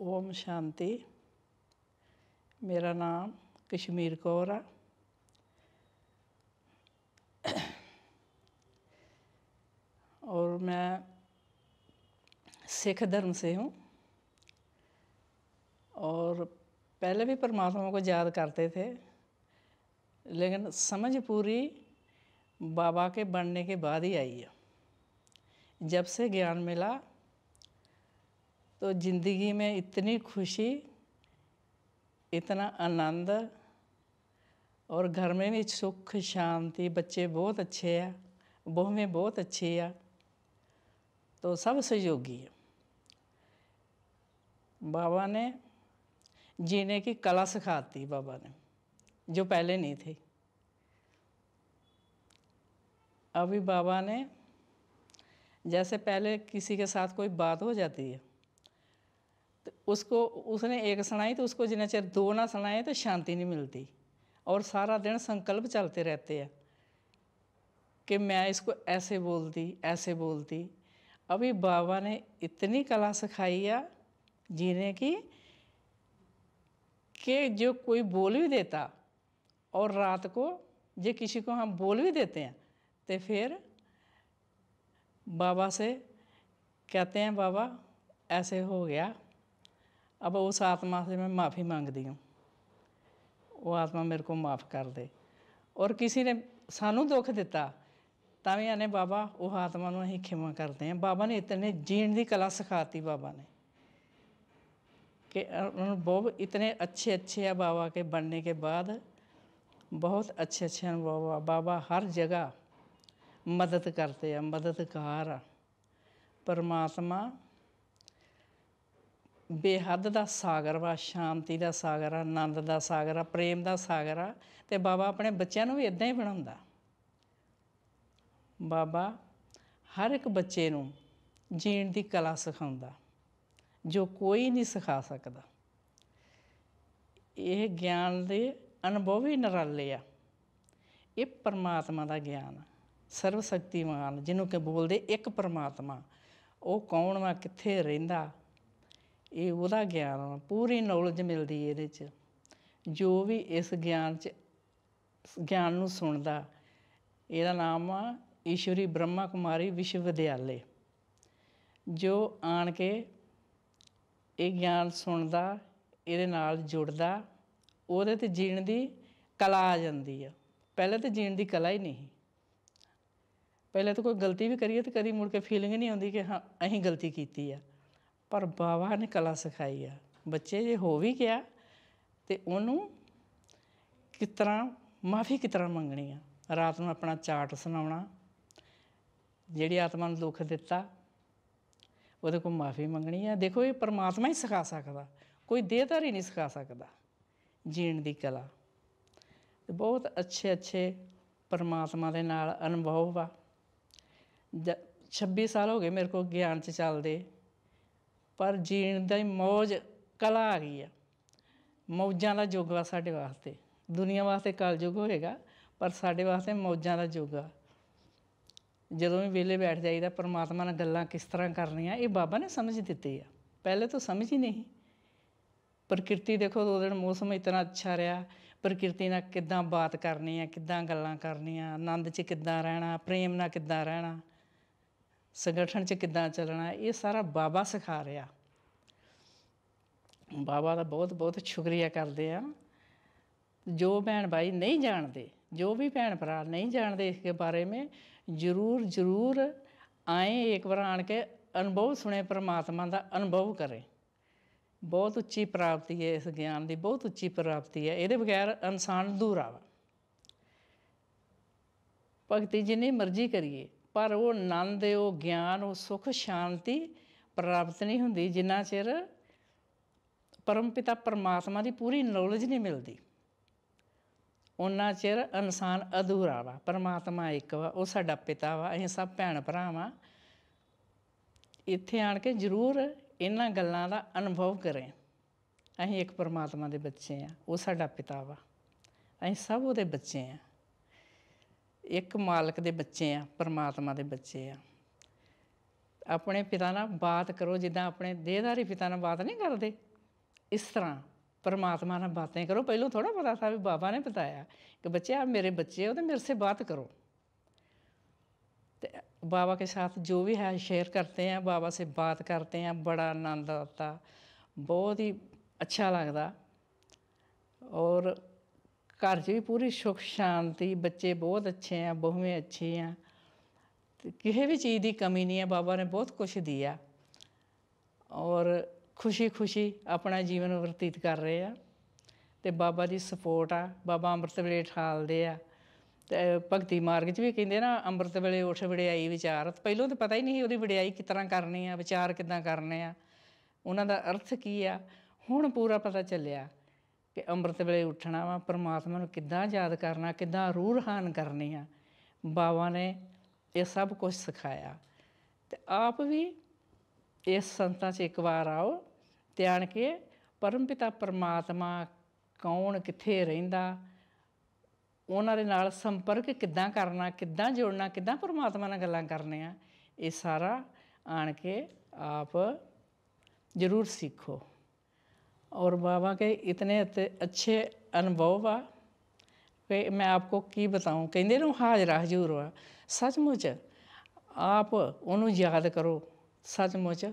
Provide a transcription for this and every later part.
ओम शांति मेरा नाम कश्मीर कौर है और मैं सिख धर्म से हूँ और पहले भी परमात्मा को याद करते थे लेकिन समझ पूरी बाबा के बनने के बाद ही आई है जब से ज्ञान मिला तो ज़िंदगी में इतनी खुशी इतना आनंद और घर में भी सुख शांति बच्चे बहुत अच्छे हैं बहु में बहुत अच्छी है तो सब सहयोगी है बाबा ने जीने की कला सिखाती बाबा ने जो पहले नहीं थी अभी बाबा ने जैसे पहले किसी के साथ कोई बात हो जाती है तो उसको उसने एक सुनाई तो उसको जिन्हें चेर दो ना सुनाए तो शांति नहीं मिलती और सारा दिन संकल्प चलते रहते हैं कि मैं इसको ऐसे बोलती ऐसे बोलती अभी बाबा ने इतनी कला सिखाई है जीने की कि जो कोई बोल भी देता और रात को जो किसी को हम बोल भी देते हैं तो फिर बाबा से कहते हैं बाबा ऐसे हो गया ਅਬ ਉਸ ਆਤਮਾ ਸੇ ਮੈਂ ਮਾਫੀ ਮੰਗਦੀ ਹਾਂ ਉਹ ਆਤਮਾ ਮੇਰੇ ਕੋ ਮਾਫ ਕਰ ਦੇ ਔਰ ਕਿਸੇ ਨੇ ਸਾਨੂੰ ਦੁੱਖ ਦਿੱਤਾ ਤਾਂ ਵੀ ਆਨੇ ਬਾਬਾ ਉਹ ਆਤਮਾ ਨੂੰ ਅਸੀਂ ਖਿਮਾ ਕਰਦੇ ਹਾਂ ਬਾਬਾ ਨੇ ਇਤਨੇ ਜੀਣ ਦੀ ਕਲਾ ਸਿਖਾਤੀ ਬਾਬਾ ਨੇ ਕਿ ਉਹਨਾਂ ਬਹੁਤ ਇਤਨੇ ਅੱਛੇ ਅੱਛੇ ਆ ਬਾਬਾ ਕੇ ਬਣਨੇ ਕੇ ਬਾਅਦ ਬਹੁਤ ਅੱਛੇ ਅੱਛੇ ਹਨ ਬਾਬਾ ਬਾਬਾ ਹਰ ਜਗ੍ਹਾ ਮਦਦ ਕਰਦੇ ਆ ਮਦਦਗਾਰ ਆ ਪਰਮਾਤਮਾ ਬੇਹੱਦ ਦਾ ਸਾਗਰ ਵਾ ਸ਼ਾਂਤੀ ਦਾ ਸਾਗਰ ਆ ਆਨੰਦ ਦਾ ਸਾਗਰ ਆ ਪ੍ਰੇਮ ਦਾ ਸਾਗਰ ਆ ਤੇ ਬਾਬਾ ਆਪਣੇ ਬੱਚਿਆਂ ਨੂੰ ਵੀ ਇਦਾਂ ਹੀ ਬਣਾਉਂਦਾ ਬਾਬਾ ਹਰ ਇੱਕ ਬੱਚੇ ਨੂੰ ਜੀਣ ਦੀ ਕਲਾ ਸਿਖਾਉਂਦਾ ਜੋ ਕੋਈ ਨਹੀਂ ਸਿਖਾ ਸਕਦਾ ਇਹ ਗਿਆਨ ਦੇ ਅਨੁਭਵੀ ਨਰਾਲੇ ਆ ਇਹ ਪਰਮਾਤਮਾ ਦਾ ਗਿਆਨ ਸਰਵ ਸ਼ਕਤੀਮਾਨ ਜਿਹਨੂੰ ਕਿ ਬੋਲਦੇ ਇੱਕ ਪਰਮਾਤਮਾ ਉਹ ਕੌਣ ਵਾ ਕਿੱਥੇ ਰਹਿੰਦਾ ਇਹ ਉਹਦਾ ਗਿਆਨ ਪੂਰੀ ਨੌਲੇਜ ਮਿਲਦੀ ਇਹਦੇ 'ਚ ਜੋ ਵੀ ਇਸ ਗਿਆਨ 'ਚ ਗਿਆਨ ਨੂੰ ਸੁਣਦਾ ਇਹਦਾ ਨਾਮ ਆ ਈਸ਼ਵਰੀ ਬ੍ਰਹਮਾ ਕੁਮਾਰੀ ਵਿਸ਼ਵ ਵਿਦਿਆਲੇ ਜੋ ਆਣ ਕੇ ਇਹ ਗਿਆਨ ਸੁਣਦਾ ਇਹਦੇ ਨਾਲ ਜੁੜਦਾ ਉਹਦੇ ਤੇ ਜੀਣ ਦੀ ਕਲਾ ਆ ਜਾਂਦੀ ਆ ਪਹਿਲੇ ਤੇ ਜੀਣ ਦੀ ਕਲਾ ਹੀ ਨਹੀਂ ਪਹਿਲੇ ਤਾਂ ਕੋਈ ਗਲਤੀ ਵੀ ਕਰੀਏ ਤੇ ਕਦੀ ਮੁੜ ਕੇ ਫੀਲਿੰਗ ਨਹੀਂ ਆਉਂਦੀ ਕਿ ਹਾਂ ਅਸੀਂ ਗਲਤੀ ਕੀਤੀ ਆ ਪਰ ਬਾਬਾ ਨੇ ਕਲਾ ਸਿਖਾਈ ਆ ਬੱਚੇ ਜੇ ਹੋ ਵੀ ਗਿਆ ਤੇ ਉਹਨੂੰ ਕਿਸ ਤਰ੍ਹਾਂ ਮਾਫੀ ਕਿਸ ਤਰ੍ਹਾਂ ਮੰਗਣੀ ਆ ਰਾਤ ਨੂੰ ਆਪਣਾ ਚਾਟ ਸੁਣਾਉਣਾ ਜਿਹੜੀ ਆਤਮਾ ਨੂੰ ਦੁੱਖ ਦਿੱਤਾ ਉਹਦੇ ਕੋਲ ਮਾਫੀ ਮੰਗਣੀ ਆ ਦੇਖੋ ਇਹ ਪਰਮਾਤਮਾ ਹੀ ਸਿਖਾ ਸਕਦਾ ਕੋਈ ਦੇਹਦਾਰ ਹੀ ਨਹੀਂ ਸਿਖਾ ਸਕਦਾ ਜੀਣ ਦੀ ਕਲਾ ਤੇ ਬਹੁਤ ਅੱਛੇ ਅੱਛੇ ਪਰਮਾਤਮਾ ਦੇ ਨਾਲ ਅਨੁਭਵ ਆ 26 ਸਾਲ ਹੋ ਗਏ ਮੇਰੇ ਕੋਲ ਗਿਆਨ 'ਚ ਚੱਲਦੇ ਪਰ ਜੀਣ ਦਾ ਹੀ ਮੌਜ ਕਲਾ ਆ ਗਈ ਆ ਮੌਜਾਂ ਦਾ ਯੁੱਗ ਆ ਸਾਡੇ ਵਾਸਤੇ ਦੁਨੀਆ ਵਾਸਤੇ ਕਲ ਯੁੱਗ ਹੋਏਗਾ ਪਰ ਸਾਡੇ ਵਾਸਤੇ ਮੌਜਾਂ ਦਾ ਯੁੱਗ ਆ ਜਦੋਂ ਵੀ ਵਿਹਲੇ ਬੈਠ ਜਾਈਦਾ ਪਰਮਾਤਮਾ ਨਾਲ ਗੱਲਾਂ ਕਿਸ ਤਰ੍ਹਾਂ ਕਰਨੀਆਂ ਇਹ ਬਾਬਾ ਨੇ ਸਮਝ ਦਿੱਤੀ ਆ ਪਹਿਲੇ ਤਾਂ ਸਮਝ ਹੀ ਨਹੀਂ ਪ੍ਰਕਿਰਤੀ ਦੇਖੋ ਦੋ ਦਿਨ ਮੌਸਮ ਇਤਨਾ ਅੱਛਾ ਰਿਹਾ ਪ੍ਰਕਿਰਤੀ ਨਾਲ ਕਿੱਦਾਂ ਬਾਤ ਕਰਨੀ ਆ ਕਿੱਦਾਂ ਗੱਲਾਂ ਕਰਨੀਆਂ ਆਨੰਦ 'ਚ ਕਿੱਦਾਂ ਰਹਿਣਾ ਪ੍ਰੇਮ ਨਾਲ ਕਿੱਦਾਂ ਰਹਿਣਾ ਸੰਗਠਨ 'ਚ ਕਿੱਦਾਂ ਚੱਲਣਾ ਇਹ ਸਾਰਾ ਬਾਬਾ ਸਿਖਾ ਰਿਹਾ ਬਾਬਾ ਦਾ ਬਹੁਤ ਬਹੁਤ ਸ਼ੁਕਰੀਆ ਕਰਦੇ ਆ ਜੋ ਭੈਣ ਭਾਈ ਨਹੀਂ ਜਾਣਦੇ ਜੋ ਵੀ ਭੈਣ ਭਰਾ ਨਹੀਂ ਜਾਣਦੇ ਇਸ ਦੇ ਬਾਰੇ ਮੇ ਜ਼ਰੂਰ ਜ਼ਰੂਰ ਆਏ ਇੱਕ ਵਾਰ ਆਣ ਕੇ ਅਨੁਭਵ ਸੁਣੇ ਪ੍ਰਮਾਤਮਾ ਦਾ ਅਨੁਭਵ ਕਰੇ ਬਹੁਤ ਉੱਚੀ ਪ੍ਰਾਪਤੀ ਹੈ ਇਸ ਗਿਆਨ ਦੀ ਬਹੁਤ ਉੱਚੀ ਪ੍ਰਾਪਤੀ ਹੈ ਇਹਦੇ ਬਗੈਰ ਇਨਸਾਨ ਦੂਰ ਆਵਾ ਭਗਤੀ ਜਿੰਨੀ ਮਰਜ਼ੀ ਕਰੀਏ ਪਰ ਉਹ ਆਨੰਦ ਉਹ ਗਿਆਨ ਉਹ ਸੁਖ ਸ਼ਾਂਤੀ ਪ੍ਰਾਪਤ ਨਹੀਂ ਹੁੰਦੀ ਜਿੰਨਾ ਚਿਰ ਪਰਮ ਪਿਤਾ ਪਰਮਾਤਮਾ ਦੀ ਪੂਰੀ ਨੌਲੇਜ ਨਹੀਂ ਮਿਲਦੀ ਉਹਨਾਂ ਚਿਰ ਇਨਸਾਨ ਅਧੂਰਾ ਵਾ ਪਰਮਾਤਮਾ ਇੱਕ ਵਾ ਉਹ ਸਾਡਾ ਪਿਤਾ ਵਾ ਅਸੀਂ ਸਭ ਭੈਣ ਭਰਾ ਵਾ ਇੱਥੇ ਆਣ ਕੇ ਜ਼ਰੂਰ ਇਹਨਾਂ ਗੱਲਾਂ ਦਾ ਅਨੁਭਵ ਕਰੇ ਅਸੀਂ ਇੱਕ ਪਰਮਾਤਮਾ ਦੇ ਬੱਚੇ ਆ ਉਹ ਸਾਡਾ ਪਿਤਾ ਵਾ ਅਸੀਂ ਸਭ ਉਹਦੇ ਬੱਚੇ ਆ ਇੱਕ ਮਾਲਕ ਦੇ ਬੱਚੇ ਆ ਪਰਮਾਤਮਾ ਦੇ ਬੱਚੇ ਆ ਆਪਣੇ ਪਿਤਾ ਨਾਲ ਬਾਤ ਕਰੋ ਜਿੱਦਾਂ ਆਪਣੇ ਦੇਹਦਾਰੀ ਪਿਤਾ ਨਾਲ ਬਾਤ ਨਹੀਂ ਕਰਦੇ ਇਸ ਤਰ੍ਹਾਂ ਪਰਮਾਤਮਾ ਨਾਲ ਬਾਤਾਂ ਕਰੋ ਪਹਿਲਾਂ ਥੋੜਾ ਪਤਾ ਸਾ ਵੀ ਬਾਬਾ ਨੇ ਬਤਾਇਆ ਕਿ ਬੱਚੇ ਆ ਮੇਰੇ ਬੱਚੇ ਹੋ ਤੇ ਮੇਰੇ ਸੇ ਬਾਤ ਕਰੋ ਤੇ ਬਾਬਾ ਕੇ ਸਾਥ ਜੋ ਵੀ ਹੈ ਸ਼ੇਅਰ ਕਰਤੇ ਆ ਬਾਬਾ ਸੇ ਬਾਤ ਕਰਤੇ ਆ ਬੜਾ ਆਨੰਦ ਆਤਾ ਬਹੁਤ ਹੀ ਅੱਛਾ ਲੱਗਦਾ ਔਰ ਘਰ 'ਚ ਵੀ ਪੂਰੀ ਸੁਖ ਸ਼ਾਂਤੀ ਬੱਚੇ ਬਹੁਤ ਅੱਛੇ ਆ ਬਹੁਵੇਂ ਅੱਛੇ ਆ ਕਿਸੇ ਵੀ ਚੀਜ਼ ਦੀ ਕਮੀ ਨਹੀਂ ਆ ਬਾਬਾ ਨੇ ਬਹੁਤ ਕੁਝ ਦਿਆ ਔਰ ਖੁਸ਼ੀ-ਖੁਸ਼ੀ ਆਪਣਾ ਜੀਵਨ ਵਰਤਿਤ ਕਰ ਰਹੇ ਆ ਤੇ ਬਾਬਾ ਦੀ ਸਪੋਰਟ ਆ ਬਾਬਾ ਅੰਮ੍ਰਿਤ ਵੇਲੇ ਠਾਲਦੇ ਆ ਤੇ ਭਗਤੀ ਮਾਰਗ 'ਚ ਵੀ ਕਹਿੰਦੇ ਨਾ ਅੰਮ੍ਰਿਤ ਵੇਲੇ ਉਠ ਵਿੜਿਆਈ ਵਿਚਾਰ ਪਹਿਲਾਂ ਤਾਂ ਪਤਾ ਹੀ ਨਹੀਂ ਉਹਦੀ ਵਿੜਿਆਈ ਕਿ ਤਰ੍ਹਾਂ ਕਰਨੀ ਆ ਵਿਚਾਰ ਕਿਦਾਂ ਕਰਨੇ ਆ ਉਹਨਾਂ ਦਾ ਅਰਥ ਕੀ ਆ ਹੁਣ ਪੂਰਾ ਪਤਾ ਚੱਲਿਆ ਕਿ ਅੰਮ੍ਰਿਤ ਵੇਲੇ ਉੱਠਣਾ ਵਾ ਪਰਮਾਤਮਾ ਨੂੰ ਕਿੱਦਾਂ ਯਾਦ ਕਰਨਾ ਕਿੱਦਾਂ ਰੂਹਹਾਨ ਕਰਨੀ ਆ ਬਾਬਾ ਨੇ ਇਹ ਸਭ ਕੁਝ ਸਿਖਾਇਆ ਤੇ ਆਪ ਵੀ ਇਸ ਸੰਤਾਂ 'ਚ ਇੱਕ ਵਾਰ ਆਓ ਧਿਆਨ ਕੇ ਕੇ ਪਰਮਪਿਤਾ ਪਰਮਾਤਮਾ ਕੌਣ ਕਿੱਥੇ ਰਹਿੰਦਾ ਉਹਨਾਂ ਦੇ ਨਾਲ ਸੰਪਰਕ ਕਿੱਦਾਂ ਕਰਨਾ ਕਿੱਦਾਂ ਜੋੜਨਾ ਕਿੱਦਾਂ ਪਰਮਾਤਮਾ ਨਾਲ ਗੱਲਾਂ ਕਰਨੀਆਂ ਇਹ ਸਾਰਾ ਆਣ ਕੇ ਆਪ ਜ਼ਰੂਰ ਸਿੱਖੋ और बाबा के इतने अच्छे ਅਨੁਭਵ ਆ कि मैं आपको ਕੀ ਬਤਾਉਂ ਕਹਿੰਦੇ ਨੂੰ ਹਾਜ਼ਰਾ ਹਜ਼ੂਰ ਵਾ ਸੱਚਮੁੱਚ ਆਪ ਉਹਨੂੰ ਯਾਦ ਕਰੋ ਸੱਚਮੁੱਚ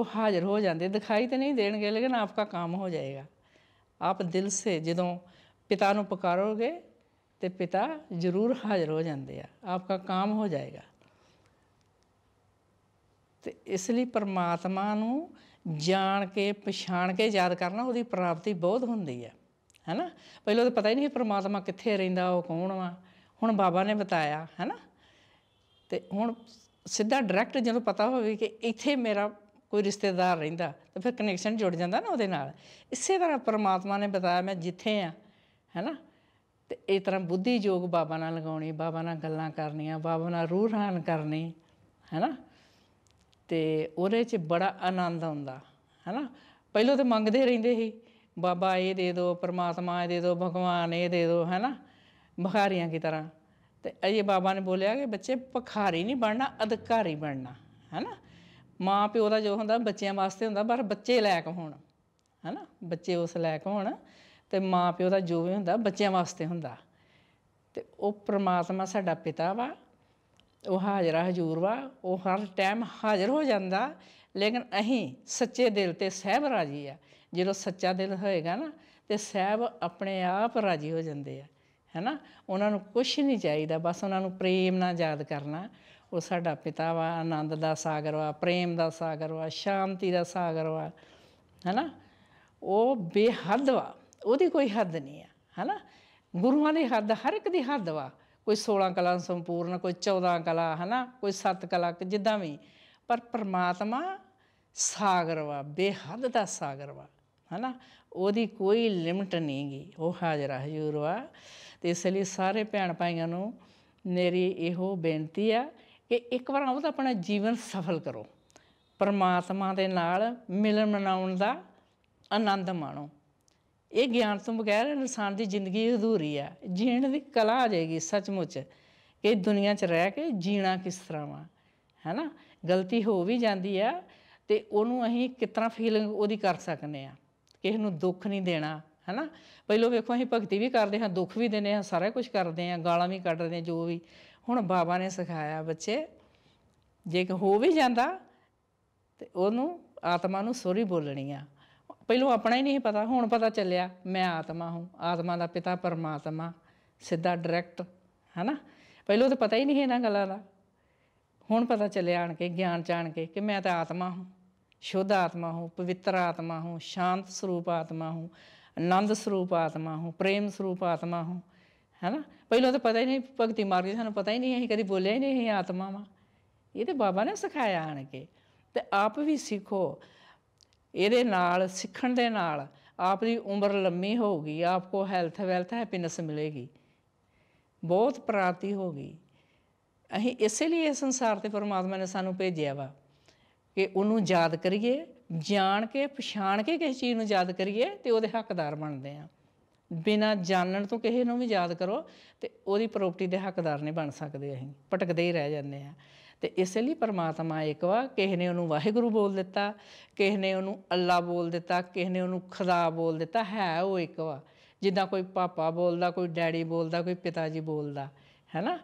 ਉਹ ਹਾਜ਼ਰ ਹੋ ਜਾਂਦੇ ਦਿਖਾਈ ਤੇ ਨਹੀਂ ਦੇਣਗੇ ਲੇਕਿਨ ਆਪਕਾ ਕੰਮ ਹੋ ਜਾਏਗਾ ਆਪ ਦਿਲ ਸੇ ਜਦੋਂ ਪਿਤਾ ਨੂੰ ਪੁਕਾਰੋਗੇ ਤੇ ਪਿਤਾ ਜ਼ਰੂਰ ਹਾਜ਼ਰ ਹੋ ਜਾਂਦੇ ਆ ਆਪਕਾ ਕੰਮ ਹੋ ਜਾਏਗਾ ਤੇ ਇਸ ਲਈ ਪਰਮਾਤਮਾ ਨੂੰ ਜਾਣ ਕੇ ਪਛਾਣ ਕੇ ਯਾਦ ਕਰਨਾ ਉਹਦੀ ਪ੍ਰਾਪਤੀ ਬਹੁਤ ਹੁੰਦੀ ਹੈ ਹੈਨਾ ਪਹਿਲਾਂ ਤਾਂ ਪਤਾ ਹੀ ਨਹੀਂ ਪਰਮਾਤਮਾ ਕਿੱਥੇ ਰਹਿੰਦਾ ਉਹ ਕੌਣ ਵਾ ਹੁਣ ਬਾਬਾ ਨੇ ਬਤਾਇਆ ਹੈਨਾ ਤੇ ਹੁਣ ਸਿੱਧਾ ਡਾਇਰੈਕਟ ਜਦੋਂ ਪਤਾ ਹੋਵੇ ਕਿ ਇੱਥੇ ਮੇਰਾ ਕੋਈ ਰਿਸ਼ਤੇਦਾਰ ਰਹਿੰਦਾ ਤਾਂ ਫਿਰ ਕਨੈਕਸ਼ਨ ਜੁੜ ਜਾਂਦਾ ਨਾ ਉਹਦੇ ਨਾਲ ਇਸੇ ਤਰ੍ਹਾਂ ਪਰਮਾਤਮਾ ਨੇ ਬਤਾਇਆ ਮੈਂ ਜਿੱਥੇ ਆ ਹੈਨਾ ਤੇ ਇਹ ਤਰ੍ਹਾਂ ਬੁੱਧੀ ਜੋਗ ਬਾਬਾ ਨਾਲ ਲਗਾਉਣੀ ਬਾਬਾ ਨਾਲ ਗੱਲਾਂ ਕਰਨੀਆਂ ਬਾਬਾ ਨਾਲ ਰੂਹ ਰਾਨ ਕਰਨੀ ਹੈਨਾ ਤੇ ਉਹਦੇ 'ਚ ਬੜਾ ਆਨੰਦ ਆਉਂਦਾ ਹੈਨਾ ਪਹਿਲੋ ਤੇ ਮੰਗਦੇ ਰਹਿੰਦੇ ਸੀ ਬਾਬਾ ਇਹ ਦੇ ਦਿਓ ਪਰਮਾਤਮਾ ਇਹ ਦੇ ਦਿਓ ਭਗਵਾਨ ਇਹ ਦੇ ਦਿਓ ਹੈਨਾ ਭਖਾਰੀਆਂ ਕੀ ਤਰ੍ਹਾਂ ਤੇ ਅਜੇ ਬਾਬਾ ਨੇ ਬੋਲਿਆ ਕਿ ਬੱਚੇ ਭਖਾਰੀ ਨਹੀਂ ਬਣਨਾ ਅਧਿਕਾਰੀ ਬਣਨਾ ਹੈਨਾ ਮਾਂ ਪਿਓ ਦਾ ਜੋ ਹੁੰਦਾ ਬੱਚਿਆਂ ਵਾਸਤੇ ਹੁੰਦਾ ਪਰ ਬੱਚੇ ਲਾਇਕ ਹੋਣ ਹੈਨਾ ਬੱਚੇ ਉਸ ਲਾਇਕ ਹੋਣ ਤੇ ਮਾਂ ਪਿਓ ਦਾ ਜੋ ਵੀ ਹੁੰਦਾ ਬੱਚਿਆਂ ਵਾਸਤੇ ਹੁੰਦਾ ਤੇ ਉਹ ਪ੍ਰਮਾਤਮਾ ਸਾਡਾ ਪਿਤਾ ਵਾ ਉਹ ਹਾਜ਼ਰਾ ਹਜ਼ੂਰ ਵਾ ਉਹ ਹਰ ਟਾਈਮ ਹਾਜ਼ਰ ਹੋ ਜਾਂਦਾ ਲੇਕਿਨ ਅਹੀਂ ਸੱਚੇ ਦਿਲ ਤੇ ਸਹਿਬ ਰਾਜੀ ਆ ਜਦੋਂ ਸੱਚਾ ਦਿਲ ਹੋਏਗਾ ਨਾ ਤੇ ਸਹਿਬ ਆਪਣੇ ਆਪ ਰਾਜੀ ਹੋ ਜਾਂਦੇ ਆ ਹੈਨਾ ਉਹਨਾਂ ਨੂੰ ਕੁਝ ਨਹੀਂ ਚਾਹੀਦਾ ਬਸ ਉਹਨਾਂ ਨੂੰ ਪ੍ਰੇਮ ਨਾਲ ਯਾਦ ਕਰਨਾ ਉਹ ਸਾਡਾ ਪਿਤਾ ਵਾ ਆਨੰਦ ਦਾ ਸਾਗਰ ਵਾ ਪ੍ਰੇਮ ਦਾ ਸਾਗਰ ਵਾ ਸ਼ਾਂਤੀ ਦਾ ਸਾਗਰ ਵਾ ਹੈਨਾ ਉਹ ਬੇਹੱਦ ਵਾ ਉਹਦੀ ਕੋਈ ਹੱਦ ਨਹੀਂ ਆ ਹੈਨਾ ਗੁਰੂਆਂ ਦੀ ਹੱਦ ਹਰ ਇੱਕ ਦੀ ਹੱਦ ਵਾ ਕੋਈ 16 ਕਲਾ ਸੰਪੂਰਨ ਕੋਈ 14 ਕਲਾ ਹਨਾ ਕੋਈ 7 ਕਲਾ ਜਿੱਦਾਂ ਵੀ ਪਰ ਪ੍ਰਮਾਤਮਾ ਸਾਗਰ ਵਾ ਬੇਹੱਦ ਦਾ ਸਾਗਰ ਵਾ ਹਨਾ ਉਹਦੀ ਕੋਈ ਲਿਮਟ ਨਹੀਂਗੀ ਉਹ ਹਾਜ਼ਰ ਹਜ਼ੂਰ ਵਾ ਤੇ ਇਸ ਲਈ ਸਾਰੇ ਭੈਣ ਭਾਈਆਂ ਨੂੰ ਮੇਰੀ ਇਹੋ ਬੇਨਤੀ ਆ ਕਿ ਇੱਕ ਵਾਰ ਉਹ ਆਪਣਾ ਜੀਵਨ ਸਫਲ ਕਰੋ ਪਰਮਾਤਮਾ ਦੇ ਨਾਲ ਮਿਲਣ ਮਨਾਉਣ ਦਾ ਆਨੰਦ ਮਾਣੋ ਇਹ ਗਿਆਨ ਤੋਂ ਬਗੈਰ ਇਨਸਾਨ ਦੀ ਜ਼ਿੰਦਗੀ ਅਧੂਰੀ ਆ ਜੀਣ ਦੀ ਕਲਾ ਆ ਜਾਏਗੀ ਸੱਚਮੁੱਚ ਕਿ ਦੁਨੀਆ 'ਚ ਰਹਿ ਕੇ ਜੀਣਾ ਕਿਸ ਤਰ੍ਹਾਂ ਵਾ ਹੈਨਾ ਗਲਤੀ ਹੋ ਵੀ ਜਾਂਦੀ ਆ ਤੇ ਉਹਨੂੰ ਅਸੀਂ ਕਿਤਨਾ ਫੀਲਿੰਗ ਉਹਦੀ ਕਰ ਸਕਨੇ ਆ ਕਿਸੇ ਨੂੰ ਦੁੱਖ ਨਹੀਂ ਦੇਣਾ ਹੈਨਾ ਪਹਿਲੋ ਵੇਖੋ ਅਸੀਂ ਭਗਤੀ ਵੀ ਕਰਦੇ ਹਾਂ ਦੁੱਖ ਵੀ ਦਿੰਦੇ ਹਾਂ ਸਾਰਾ ਕੁਝ ਕਰਦੇ ਹਾਂ ਗਾਲਾਂ ਵੀ ਕੱਢਦੇ ਹਾਂ ਜੋ ਵੀ ਹੁਣ ਬਾਬਾ ਨੇ ਸਿਖਾਇਆ ਬੱਚੇ ਜੇ ਕਿ ਹੋ ਵੀ ਜਾਂਦਾ ਤੇ ਉਹਨੂੰ ਆਤਮਾ ਨੂੰ ਸੋਰੀ ਬੋਲਣੀ ਆ ਪਹਿਲੋਂ ਆਪਣਾ ਹੀ ਨਹੀਂ ਪਤਾ ਹੁਣ ਪਤਾ ਚੱਲਿਆ ਮੈਂ ਆਤਮਾ ਹੂੰ ਆਤਮਾ ਦਾ ਪਿਤਾ ਪਰਮਾਤਮਾ ਸਿੱਧਾ ਡਾਇਰੈਕਟ ਹੈਨਾ ਪਹਿਲੋਂ ਤਾਂ ਪਤਾ ਹੀ ਨਹੀਂ ਇਹਨਾਂ ਗੱਲਾਂ ਦਾ ਹੁਣ ਪਤਾ ਚੱਲਿਆ ਆਣ ਕੇ ਗਿਆਨ ਜਾਣ ਕੇ ਕਿ ਮੈਂ ਤਾਂ ਆਤਮਾ ਹੂੰ ਸ਼ੁੱਧ ਆਤਮਾ ਹੂੰ ਪਵਿੱਤਰ ਆਤਮਾ ਹੂੰ ਸ਼ਾਂਤ ਸਰੂਪ ਆਤਮਾ ਹੂੰ ਆਨੰਦ ਸਰੂਪ ਆਤਮਾ ਹੂੰ ਪ੍ਰੇਮ ਸਰੂਪ ਆਤਮਾ ਹੂੰ ਹੈਨਾ ਪਹਿਲੋਂ ਤਾਂ ਪਤਾ ਹੀ ਨਹੀਂ ਭਗਤੀ ਮਾਰਗ ਸਾਨੂੰ ਪਤਾ ਹੀ ਨਹੀਂ ਅਸੀਂ ਕਦੀ ਬੋਲਿਆ ਹੀ ਨਹੀਂ ਇਹ ਆਤਮਾ ਵਾਂ ਇਹ ਤੇ ਬਾਬਾ ਨੇ ਸਿਖਾਇਆ ਆਣ ਕੇ ਤੇ ਆਪ ਵੀ ਸਿੱਖੋ ਇਹਦੇ ਨਾਲ ਸਿੱਖਣ ਦੇ ਨਾਲ ਆਪ ਦੀ ਉਮਰ ਲੰਮੀ ਹੋਊਗੀ ਆਪ ਕੋ ਹੈਲਥ ਵੈਲਥ ਹੈਪੀਨੈਸ ਮਿਲੇਗੀ ਬਹੁਤ ਪ੍ਰਾਪਤੀ ਹੋਗੀ ਅਸੀਂ ਇਸੇ ਲਈ ਇਸ ਸੰਸਾਰ ਤੇ ਪਰਮਾਤਮਾ ਨੇ ਸਾਨੂੰ ਭੇਜਿਆ ਵਾ ਕਿ ਉਹਨੂੰ ਯਾਦ ਕਰੀਏ ਜਾਣ ਕੇ ਪਛਾਣ ਕੇ ਕਿਸੇ ਚੀਜ਼ ਨੂੰ ਯਾਦ ਕਰੀਏ ਤੇ ਉਹਦੇ ਹੱਕਦਾਰ ਬਣਦੇ ਆ ਬਿਨਾ ਜਾਣਨ ਤੋਂ ਕਿਸੇ ਨੂੰ ਵੀ ਯਾਦ ਕਰੋ ਤੇ ਉਹਦੀ ਪ੍ਰਾਪਰਟੀ ਦੇ ਹੱਕਦਾਰ ਨਹੀਂ ਬਣ ਸਕਦੇ ਅਸੀਂ ਭਟਕਦੇ ਹੀ ਰਹਿ ਜਾਂਦੇ ਆ ਤੇ ਇਸੇ ਲਈ ਪਰਮਾਤਮਾ ਇੱਕ ਵਾ ਕਿਸੇ ਨੇ ਉਹਨੂੰ ਵਾਹਿਗੁਰੂ ਬੋਲ ਦਿੱਤਾ ਕਿਸੇ ਨੇ ਉਹਨੂੰ ਅੱਲਾ ਬੋਲ ਦਿੱਤਾ ਕਿਸੇ ਨੇ ਉਹਨੂੰ ਖੁਦਾ ਬੋਲ ਦਿੱਤਾ ਹੈ ਉਹ ਇੱਕ ਵਾ ਜਿੱਦਾਂ ਕੋਈ ਪਾਪਾ ਬੋਲਦਾ ਕੋਈ ਡੈਡੀ ਬੋਲਦਾ ਕੋਈ ਪਿਤਾ ਜੀ ਬੋਲਦਾ ਹੈਨਾ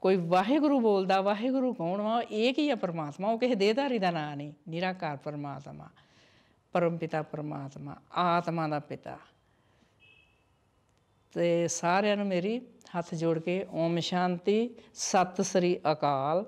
ਕੋਈ ਵਾਹਿਗੁਰੂ ਬੋਲਦਾ ਵਾਹਿਗੁਰੂ ਕੌਣ ਵਾ ਇਹ ਕੀ ਆ ਪਰਮਾਤਮਾ ਉਹ ਕਿਸੇ ਦੇਹਧਾਰੀ ਦਾ ਨਾਂ ਨਹੀਂ ਨਿਰਾਕਾਰ ਪਰਮਾਤਮਾ ਪਰਮ ਪਿਤਾ ਪਰਮਾਤਮਾ ਆਤਮਾ ਦਾ ਪਿਤਾ ਤੇ ਸਾਰਿਆਂ ਨੂੰ ਮੇਰੀ ਹੱਥ ਜੋੜ ਕੇ ਓਮ ਸ਼ਾਂਤੀ ਸਤਿ ਸ੍ਰੀ ਅਕਾਲ